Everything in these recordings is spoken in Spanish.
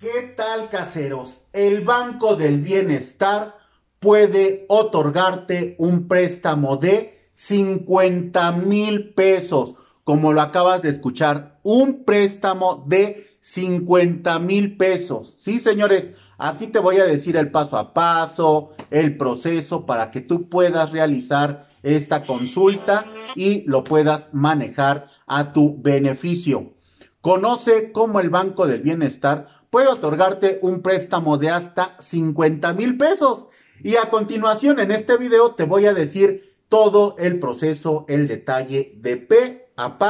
¿Qué tal caseros? El Banco del Bienestar puede otorgarte un préstamo de 50 mil pesos. Como lo acabas de escuchar, un préstamo de 50 mil pesos. Sí, señores, aquí te voy a decir el paso a paso, el proceso para que tú puedas realizar esta consulta y lo puedas manejar a tu beneficio. Conoce cómo el Banco del Bienestar puede otorgarte un préstamo de hasta 50 mil pesos. Y a continuación en este video te voy a decir todo el proceso, el detalle de P a p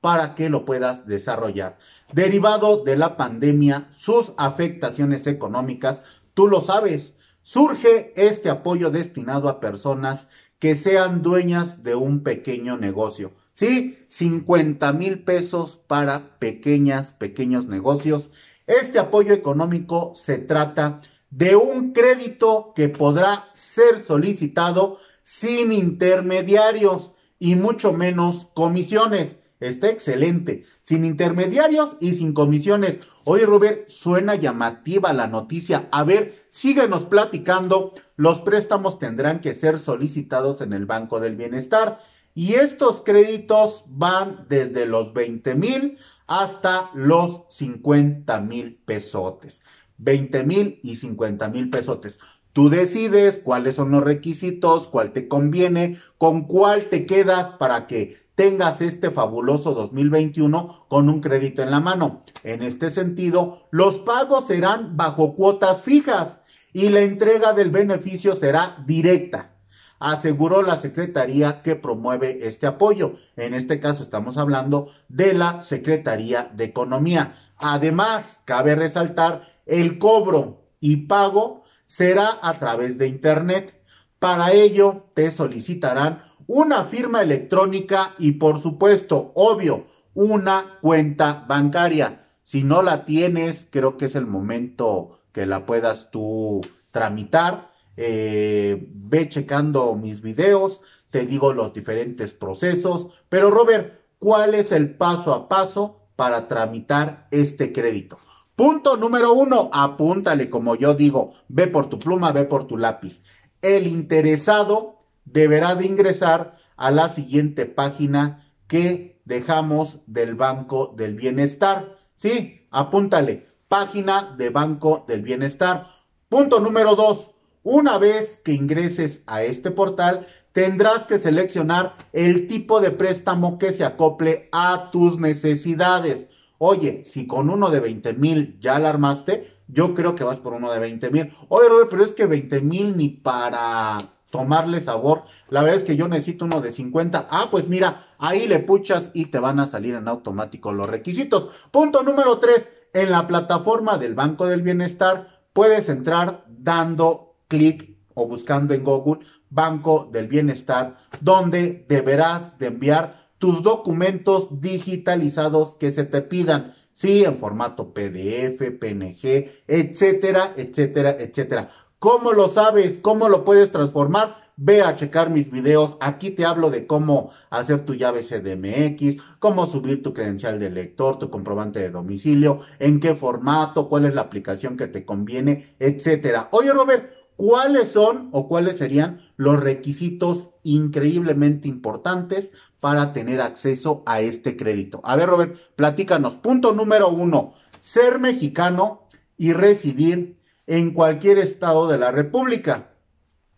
para que lo puedas desarrollar. Derivado de la pandemia, sus afectaciones económicas, tú lo sabes, surge este apoyo destinado a personas que sean dueñas de un pequeño negocio ¿sí? 50 mil pesos para pequeñas, pequeños negocios. Este apoyo económico se trata de un crédito que podrá ser solicitado sin intermediarios y mucho menos comisiones. Está excelente. Sin intermediarios y sin comisiones. Oye, Robert, suena llamativa la noticia. A ver, síguenos platicando. Los préstamos tendrán que ser solicitados en el Banco del Bienestar y estos créditos van desde los 20 mil hasta los 50 mil pesotes. 20 mil y 50 mil pesotes. Tú decides cuáles son los requisitos, cuál te conviene, con cuál te quedas para que tengas este fabuloso 2021 con un crédito en la mano. En este sentido, los pagos serán bajo cuotas fijas y la entrega del beneficio será directa aseguró la Secretaría que promueve este apoyo. En este caso estamos hablando de la Secretaría de Economía. Además, cabe resaltar, el cobro y pago será a través de Internet. Para ello, te solicitarán una firma electrónica y, por supuesto, obvio, una cuenta bancaria. Si no la tienes, creo que es el momento que la puedas tú tramitar eh, ve checando mis videos, te digo los diferentes procesos. Pero Robert, ¿cuál es el paso a paso para tramitar este crédito? Punto número uno, apúntale, como yo digo, ve por tu pluma, ve por tu lápiz. El interesado deberá de ingresar a la siguiente página que dejamos del Banco del Bienestar. Sí, apúntale, página de Banco del Bienestar. Punto número dos, una vez que ingreses a este portal, tendrás que seleccionar el tipo de préstamo que se acople a tus necesidades. Oye, si con uno de 20 mil ya la armaste, yo creo que vas por uno de 20 mil. Oye, pero es que 20 mil ni para tomarle sabor. La verdad es que yo necesito uno de 50. Ah, pues mira, ahí le puchas y te van a salir en automático los requisitos. Punto número 3. En la plataforma del Banco del Bienestar puedes entrar dando clic o buscando en Google Banco del Bienestar, donde deberás de enviar tus documentos digitalizados que se te pidan. Sí, en formato PDF, PNG, etcétera, etcétera, etcétera. ¿Cómo lo sabes? ¿Cómo lo puedes transformar? Ve a checar mis videos. Aquí te hablo de cómo hacer tu llave CDMX, cómo subir tu credencial de lector, tu comprobante de domicilio, en qué formato, cuál es la aplicación que te conviene, etcétera. Oye, Robert, cuáles son o cuáles serían los requisitos increíblemente importantes para tener acceso a este crédito. A ver, Robert, platícanos. Punto número uno, ser mexicano y residir en cualquier estado de la República.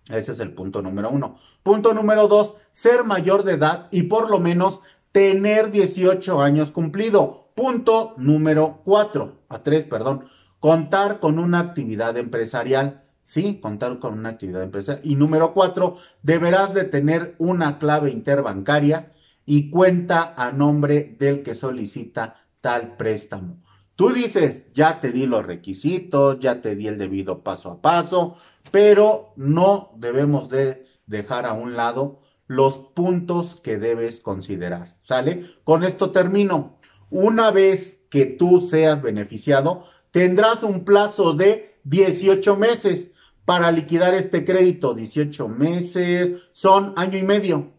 Ese es el punto número uno. Punto número dos, ser mayor de edad y por lo menos tener 18 años cumplido. Punto número cuatro, a tres, perdón, contar con una actividad empresarial. ¿sí? Contar con una actividad empresarial. Y número cuatro, deberás de tener una clave interbancaria y cuenta a nombre del que solicita tal préstamo. Tú dices, ya te di los requisitos, ya te di el debido paso a paso, pero no debemos de dejar a un lado los puntos que debes considerar, ¿sale? Con esto termino. Una vez que tú seas beneficiado, tendrás un plazo de 18 meses para liquidar este crédito. 18 meses, son año y medio.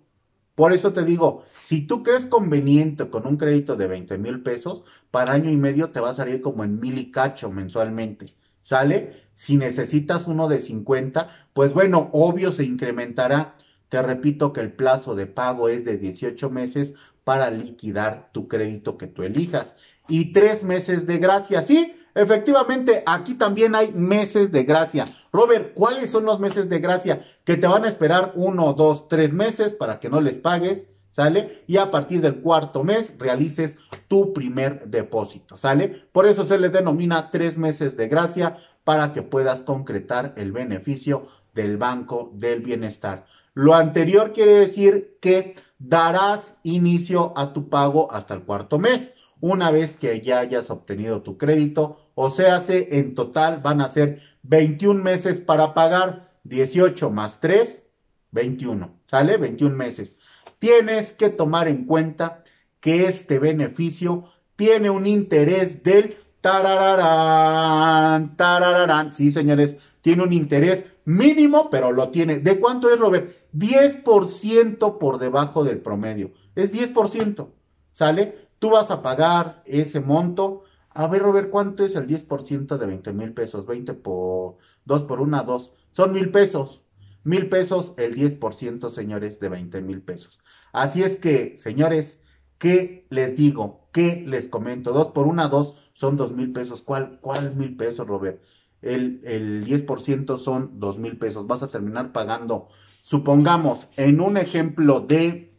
Por eso te digo, si tú crees conveniente con un crédito de 20 mil pesos, para año y medio te va a salir como en mil y cacho mensualmente. ¿Sale? Si necesitas uno de 50, pues bueno, obvio se incrementará. Te repito que el plazo de pago es de 18 meses para liquidar tu crédito que tú elijas. Y tres meses de gracia, ¿sí? Efectivamente, aquí también hay meses de gracia. Robert, ¿cuáles son los meses de gracia? Que te van a esperar uno, dos, tres meses para que no les pagues. ¿sale? Y a partir del cuarto mes realices tu primer depósito, ¿sale? Por eso se les denomina tres meses de gracia para que puedas concretar el beneficio del Banco del Bienestar. Lo anterior quiere decir que darás inicio a tu pago hasta el cuarto mes, una vez que ya hayas obtenido tu crédito o sea, en total van a ser 21 meses para pagar, 18 más 3, 21, ¿sale? 21 meses. Tienes que tomar en cuenta que este beneficio tiene un interés del tarararán, tarararán, sí señores, tiene un interés mínimo, pero lo tiene. ¿De cuánto es, Robert? 10% por debajo del promedio. Es 10%, ¿sale? Tú vas a pagar ese monto a ver, Robert, ¿cuánto es el 10% de 20 mil pesos? 20 por 2 por 1, 2. Son mil pesos. Mil pesos el 10%, señores, de 20 mil pesos. Así es que, señores, ¿qué les digo? ¿Qué les comento? 2 por 1, 2 son 2 mil pesos. ¿Cuál, cuál mil pesos, Robert? El, 10% son 2 mil pesos. Vas a terminar pagando, supongamos, en un ejemplo de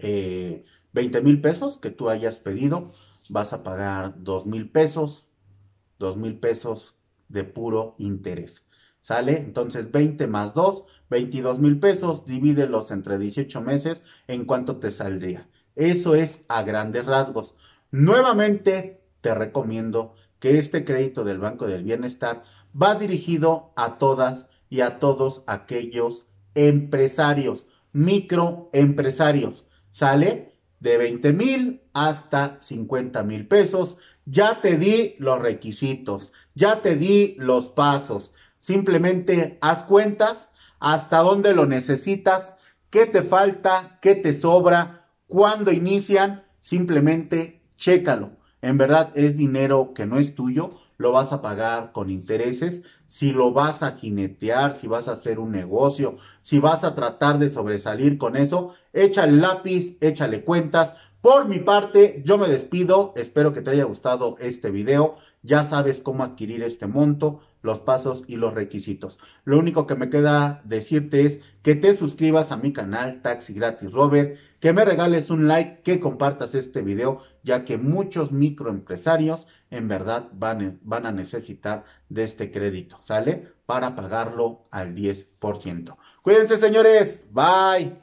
20 eh, mil pesos que tú hayas pedido vas a pagar dos mil pesos, dos mil pesos de puro interés. ¿Sale? Entonces 20 más 2, 22 mil pesos, divídelos entre 18 meses, ¿en cuánto te saldría? Eso es a grandes rasgos. Nuevamente te recomiendo que este crédito del Banco del Bienestar va dirigido a todas y a todos aquellos empresarios, microempresarios. ¿Sale? de 20 mil hasta 50 mil pesos. Ya te di los requisitos, ya te di los pasos. Simplemente haz cuentas hasta dónde lo necesitas, qué te falta, qué te sobra, cuándo inician. Simplemente chécalo. En verdad es dinero que no es tuyo lo vas a pagar con intereses, si lo vas a jinetear, si vas a hacer un negocio, si vas a tratar de sobresalir con eso, échale lápiz, échale cuentas. Por mi parte, yo me despido, espero que te haya gustado este video, ya sabes cómo adquirir este monto los pasos y los requisitos. Lo único que me queda decirte es que te suscribas a mi canal Taxi Gratis Robert, que me regales un like, que compartas este video, ya que muchos microempresarios en verdad van, van a necesitar de este crédito, ¿sale? Para pagarlo al 10%. Cuídense señores, bye.